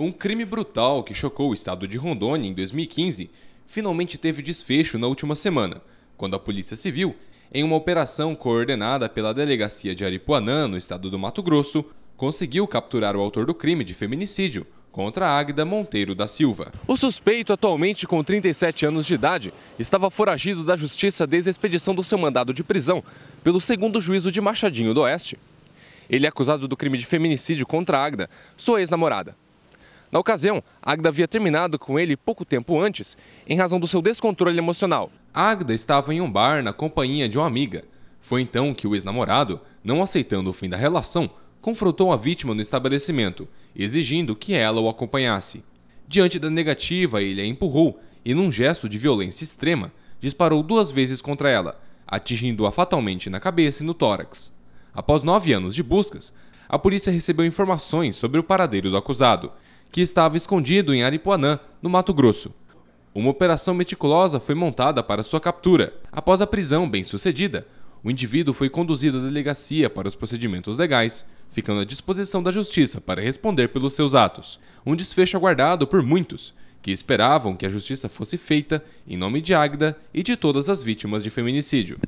Um crime brutal que chocou o estado de Rondônia em 2015 finalmente teve desfecho na última semana, quando a Polícia Civil, em uma operação coordenada pela delegacia de Aripuanã, no estado do Mato Grosso, conseguiu capturar o autor do crime de feminicídio contra a Águida Monteiro da Silva. O suspeito, atualmente com 37 anos de idade, estava foragido da justiça desde a expedição do seu mandado de prisão pelo segundo juízo de Machadinho do Oeste. Ele é acusado do crime de feminicídio contra a Águida, sua ex-namorada. Na ocasião, Agda havia terminado com ele pouco tempo antes, em razão do seu descontrole emocional. Agda estava em um bar na companhia de uma amiga. Foi então que o ex-namorado, não aceitando o fim da relação, confrontou a vítima no estabelecimento, exigindo que ela o acompanhasse. Diante da negativa, ele a empurrou e, num gesto de violência extrema, disparou duas vezes contra ela, atingindo-a fatalmente na cabeça e no tórax. Após nove anos de buscas, a polícia recebeu informações sobre o paradeiro do acusado que estava escondido em Aripuanã, no Mato Grosso. Uma operação meticulosa foi montada para sua captura. Após a prisão bem-sucedida, o indivíduo foi conduzido à delegacia para os procedimentos legais, ficando à disposição da justiça para responder pelos seus atos. Um desfecho aguardado por muitos, que esperavam que a justiça fosse feita em nome de Águeda e de todas as vítimas de feminicídio.